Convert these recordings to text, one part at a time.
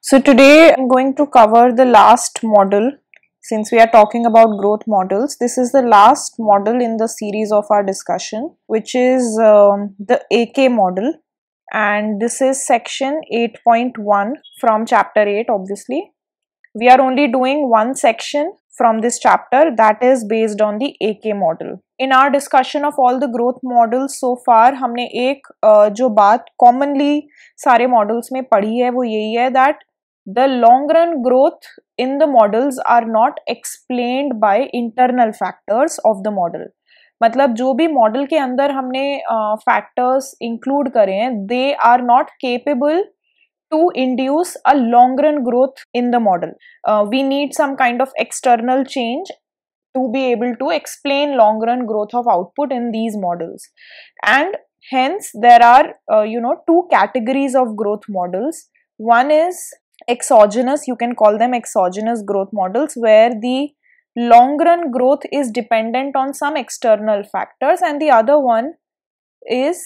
So today I'm going to cover the last model since we are talking about growth models. This is the last model in the series of our discussion which is um, the AK model and this is section 8.1 from chapter 8 obviously. We are only doing one section from this chapter that is based on the AK model. In our discussion of all the growth models so far, हमने एक जो बात commonly सारे models में पढ़ी है वो यही है that the long run growth in the models are not explained by internal factors of the model. मतलब जो भी मॉडल के अंदर हमने फैक्टर्स इंक्लूड करे हैं they are not capable to induce a long run growth in the model. Uh, we need some kind of external change to be able to explain long run growth of output in these models. And hence there are uh, you know two categories of growth models. One is exogenous, you can call them exogenous growth models where the long run growth is dependent on some external factors and the other one is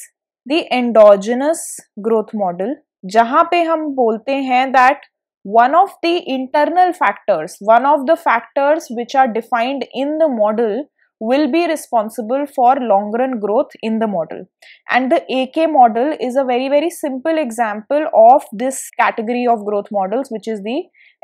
the endogenous growth model जहां पे हम बोलते हैं that one of the internal factors one of the factors which are defined in the model will be responsible for long run growth in the model and the A K model is a very very simple example of this category of growth model which is the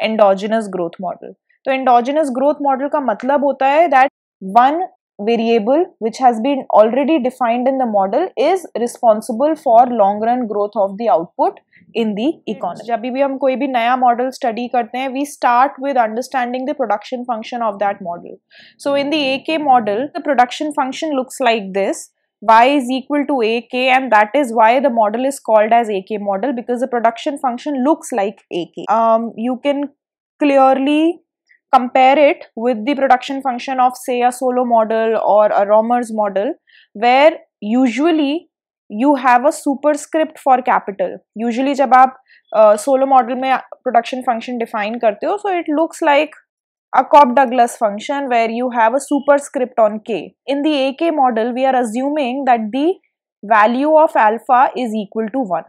endogenous growth model तो endogenous growth model का मतलब होता है that one variable which has been already defined in the model is responsible for long run growth of the output in the economy जब भी हम कोई भी नया मॉडल स्टडी करते हैं start with understanding the production function of that model. So in the AK model, the production function looks like this: y is equal to ak and that is why the model is called as ak model because the production function looks like ak um you can clearly compare it with the production function of say a solo model or a Romer's model where usually you have a superscript for capital. Usually, जब आप solo model, में production function define करते हो so it looks like a Cobb Douglas function where you have a superscript on k. In the AK model, we are assuming that the value of alpha is equal to 1.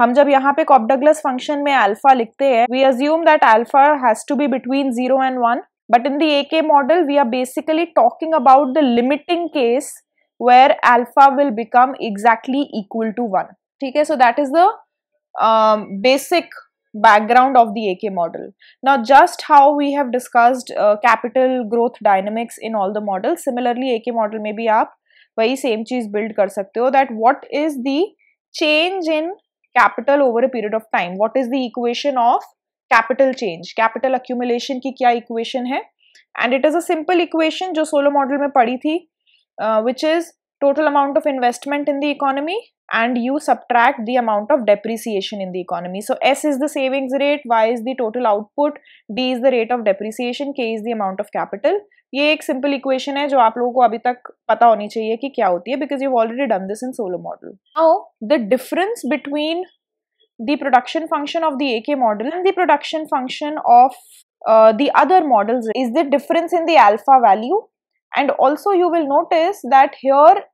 हम जब यहाँ पे कॉपडगलस function में alpha लिखते हैं we assume that alpha has to be between zero and one but in the A K model we are basically talking about the limiting case where alpha will become exactly equal to one ठीक है so that is the basic background of the A K model not just how we have discussed capital growth dynamics in all the model similarly A K model में भी आप वही same चीज build कर सकते हो that what is the change in capital over a period of time. What is the equation of capital change? Capital accumulation ki kya equation hai? And it is a simple equation जो solo model में padhi thi, uh, which is total amount of investment in the economy and you subtract the amount of depreciation in the economy. So S is the savings rate, Y is the total output, D is the rate of depreciation, K is the amount of capital. ये एक simple equation है जो आप लोगों को अभी तक पता होनी चाहिए कि क्या होती है because you already done this in Solow model now the difference between the production function of the A K model and the production function of the other models is the difference in the alpha value and also you will notice that here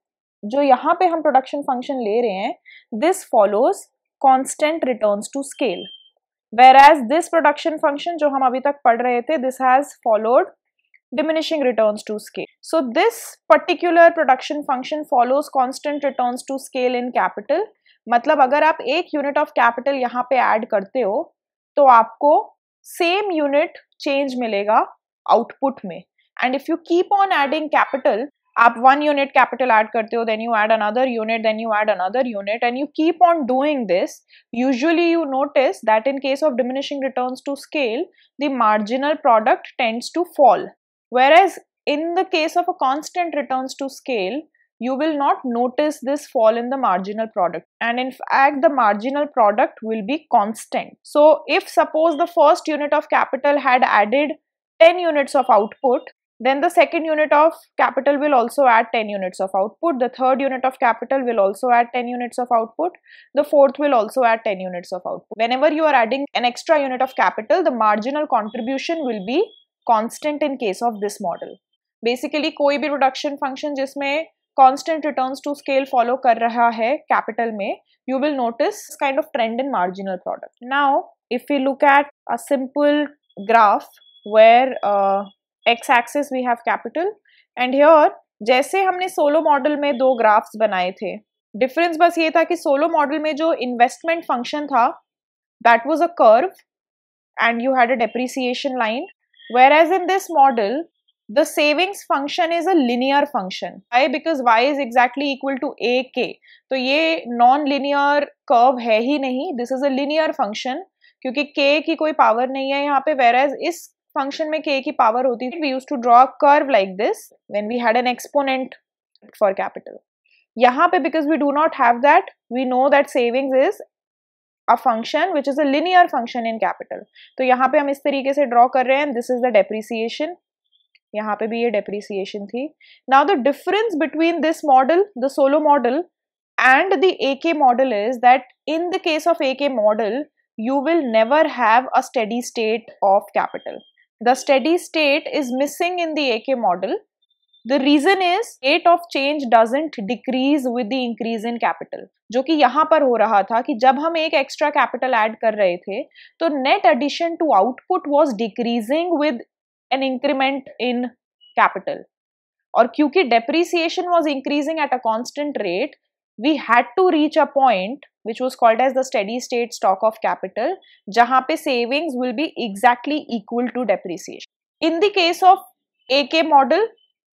जो यहाँ पे हम production function ले रहे हैं this follows constant return to scale whereas this production function जो हम अभी तक पढ़ रहे थे this has followed diminishing returns to scale. So this particular production function follows constant returns to scale in capital. मतलब अगर आप एक unit of capital यहाँ पे add करते हो, तो आपको same unit change मिलेगा output में. And if you keep on adding capital, आप one unit capital add करते हो, then you add another unit, then you add another unit, and you keep on doing this. Usually you notice that in case of diminishing returns to scale, the marginal product tends to fall. Whereas in the case of a constant returns to scale, you will not notice this fall in the marginal product and in fact the marginal product will be constant. So if suppose the first unit of capital had added 10 units of output then the second unit of capital will also add 10 units of output the third unit of capital will also add 10 units of output the fourth will also add 10 units of output whenever you are adding an extra unit of capital the marginal contribution will be constant in case of this model basically कोई भी production function जिसमें constant return to scale follow कर रहा है capital में you will notice kind of trend in marginal product now if you look at a simple graph where X axis we have capital and here जैसे हमने solo model में दो graphs बनाए थे डिफरेंस बस ये था कि सोलो मॉडल में जो इन्वेस्टमेंट फंक्शन था that was a curve and you had a depreciation line Whereas in this model, the savings function is a linear function. Why? Because y is exactly equal to a k. So, ये non-linear curve है ही नहीं This is a linear function. क्योंकि k की कोई power नहीं है यहाँ पे whereas this function में k की power होती थी. We used to draw a curve like this when we had an exponent for capital. यहाँ पे because we do not have that, we know that savings is a function which is a linear function in capital तो यहाँ पे हम इस तरीके से draw कर रहे हैं दिस इज द डेप्रिसिएशन यहाँ पे भी ये डेप्रिसिएशन थी now the difference between this model the Solow model and the A K model is that in the case of A K model you will never have a steady state of capital the steady state is missing in the A K model the reason is rate of change doesn't decrease with the increase in capital जो कि यहाँ पर हो रहा था कि जब हम एक एक्स्ट्रा कैपिटल ऐड कर रहे थे तो net addition to output was decreasing with an increment in capital और क्योंकि depreciation was increasing at a constant rate we had to reach a point which was called as the steady state stock of capital jahan pe savings be exactly equal to to in the case of of ak model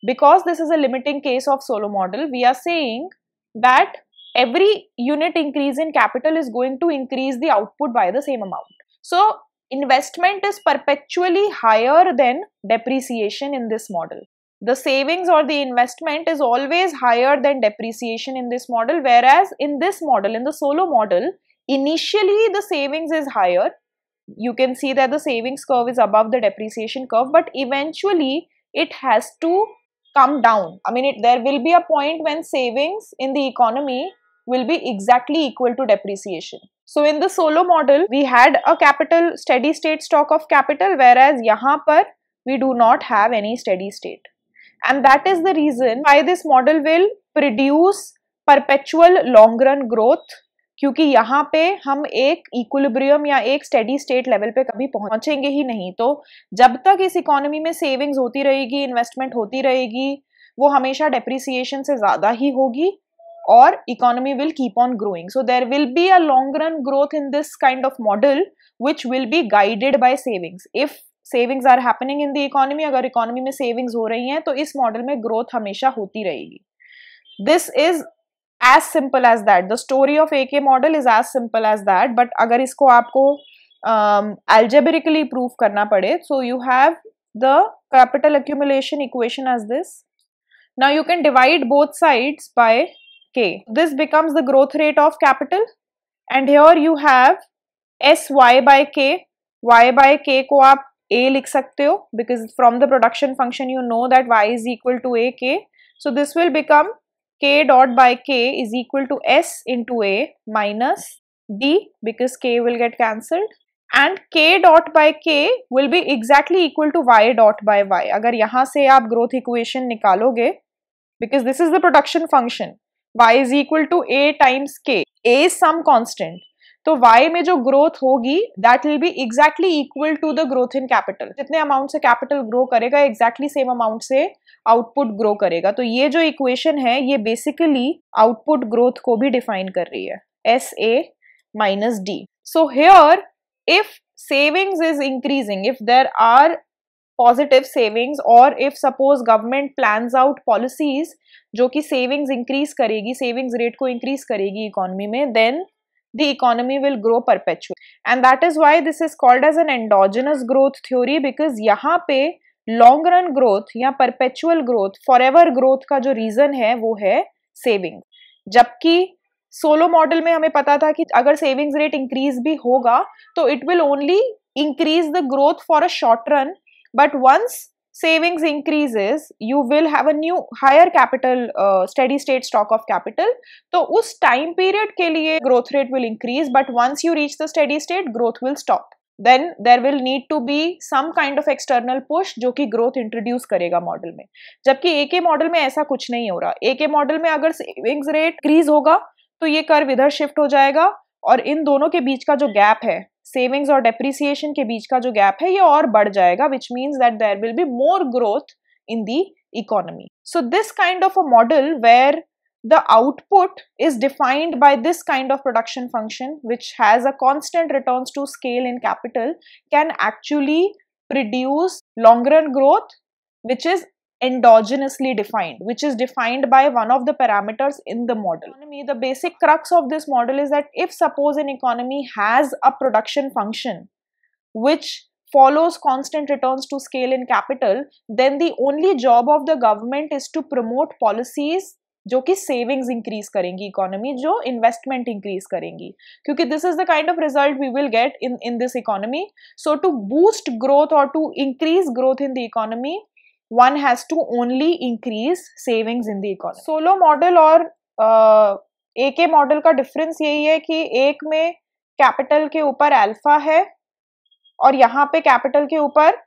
because this is a limiting case of solo model, we are saying that every unit increase in capital is going to increase the output by the same amount. So investment is perpetually higher than depreciation in this model. The savings or the investment is always higher than depreciation in this model whereas in this model, in the solo model, initially the savings is higher. You can see that the savings curve is above the depreciation curve but eventually it has to come down. I mean, it, there will be a point when savings in the economy will be exactly equal to depreciation. So in the solo model, we had a capital steady state stock of capital, whereas यहाँ पर we do not have any steady state. And that is the reason why this model will produce perpetual long run growth क्योंकि यहाँ पे हम एक equilibrium या एक steady state level पे कभी पहुंचेंगे ही नहीं तो जब तक इस इकोनॉमी में सेविंग्स होती रहेगी इन्वेस्टमेंट होती रहेगी वो हमेशा डेप्रिसिएशन से ज़्यादा ही होगी और economy will keep on growing so there will be a long run growth in this kind of model which will be guided by savings if savings are happening in the economy अगर economy में savings हो रही हैं तो इस model में growth हमेशा होती रहेगी this is as simple as that the story of ak model is as simple as that but agar isko aapko um, algebraically prove karna pade so you have the capital accumulation equation as this now you can divide both sides by k this becomes the growth rate of capital and here you have s y by k y by k ko aap a likh sakte ho because from the production function you know that y is equal to ak so this will become k dot by k is equal to s into a minus d because k will get cancelled and k dot by k will be exactly equal to y dot by y अगर यहाँ से आप growth equation निकालोगे because this is the production function y is equal to a times k a is some constant तो Y में जो growth होगी that will be exactly equal to the growth in capital जितने amount से capital grow करेगा exactly same amount से output grow करेगा तो ये जो इक्वेशन है ये बेसिकली आउटपुट ग्रोथ को भी डिफाइन कर रही है S A minus D so here if savings is increasing if there are positive savings और if suppose government plan out policies जो कि सेविंग्स इंक्रीज करेगी सेविंग्स रेट को इंक्रीज करेगी इकोनॉमी में then the economy will grow perpetually. And that is why this is called as an endogenous growth theory because यहाँ पे long run growth या perpetual growth forever growth का जो reason है वो है सेविंग जबकि सोलो मॉडल में हमें पता था कि अगर सेविंग्स रेट इंक्रीज भी होगा तो it will only increase the growth for a short run but once savings increases you will have a new higher capital uh, steady state stock of capital so us time period ke liye growth rate will increase but once you reach the steady state growth will stop then there will need to be some kind of external push जो कि growth introduce करेगा model में जबकि AK model model में ऐसा कुछ नहीं हो रहा एक ही मॉडल में अगर savings rate increase होगा तो ये curve इधर shift हो जाएगा और इन दोनों के बीच का जो गैप है सेविंग्स और डेप्रिसिएशन के बीच का जो गैप है ये और बढ़ जाएगा which means that there will be more growth in the economy so this kind of a model where the output is defined by this kind of production function which has a constant return to scale in capital can actually produce long run growth which is endogenously defined, which is defined by one of the parameters in the model. the basic crux of this model is that if suppose an economy has a production function which follows constant returns to scale in capital, then the only job of the government is to promote policies which savings increase, increase करेंगी economy जो investment increase करेंगी Because this is the kind of result we will get in in this economy. So to boost growth or to increase growth in the economy. one has to only increase savings in the economy. Solow model और A K model का difference यही है कि एक में capital के ऊपर alpha है और यहाँ पे कैपिटल के ऊपर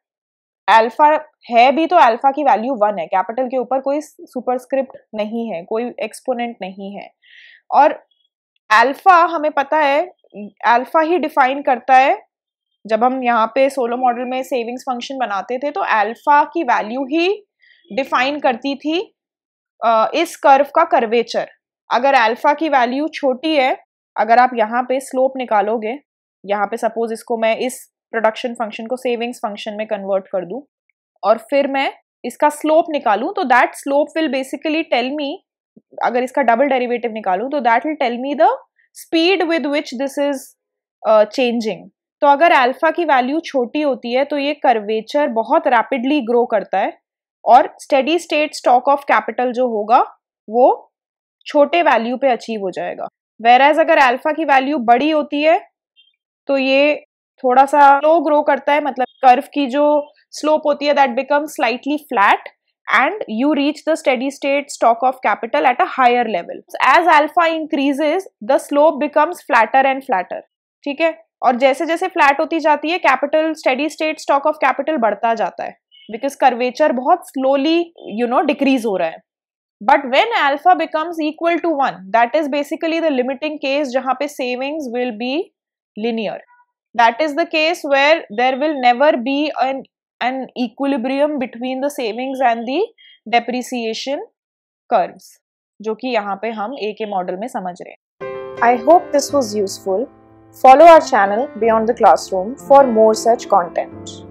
अल्फा है भी तो अल्फा की वैल्यू वन है कैपिटल के ऊपर कोई सुपरस्क्रिप्ट नहीं है कोई एक्सपोनेंट नहीं है और अल्फा हमें पता है अल्फा ही डिफाइन करता है जब हम यहाँ पे सोलो मॉडल में सेविंग्स फंक्शन बनाते थे तो अल्फा की वैल्यू ही डिफाइन करती थी इस कर्व का कर्वेचर अगर अल्फा की वैल्यू छोटी है अगर आप यहाँ पे स्लोप निकालोगे यहाँ पे सपोज इसको मैं इस प्रोडक्शन फंक्शन को सेविंग्स फंक्शन में कन्वर्ट कर दूँ और फिर मैं इसका स्लोप निकालूँ तो that slope will basically tell me अगर इसका डबल डेरिवेटिव निकालूँ तो that will tell me the speed with which this is changing तो अगर अल्फा की वैल्यू छोटी होती है तो ये कर्वेचर बहुत रैपिडली ग्रो करता है और steady state stock of capital जो होगा वो छोटे वैल्यू पे अचीव हो जाएगा वेराज अगर अल्फा की वैल्यू बड़ी होती है तो ये थोड़ा सा स्लो ग्रो करता है मतलब कर्व की जो स्लोप होती है that become slightly flat and you reach the steady state stock of capital at a higher level as alpha increases the slope becomes flatter and flatter ठीक है और जैसे जैसे फ्लैट होती जाती है capital steady state stock of capital बढ़ता जाता है बिकॉज कर्वेचर बहुत स्लोली यू नो डिक्रीज हो रहा है but when alpha becomes equal to one that is basically the limiting case जहां पे savings will be linear that is the case where there will never be an an equilibrium between the savings and the depreciation curves जो कि यहाँ पे हम ए K model में समझ रहे हैं I hope this was useful Follow our channel Beyond the Classroom for more such content.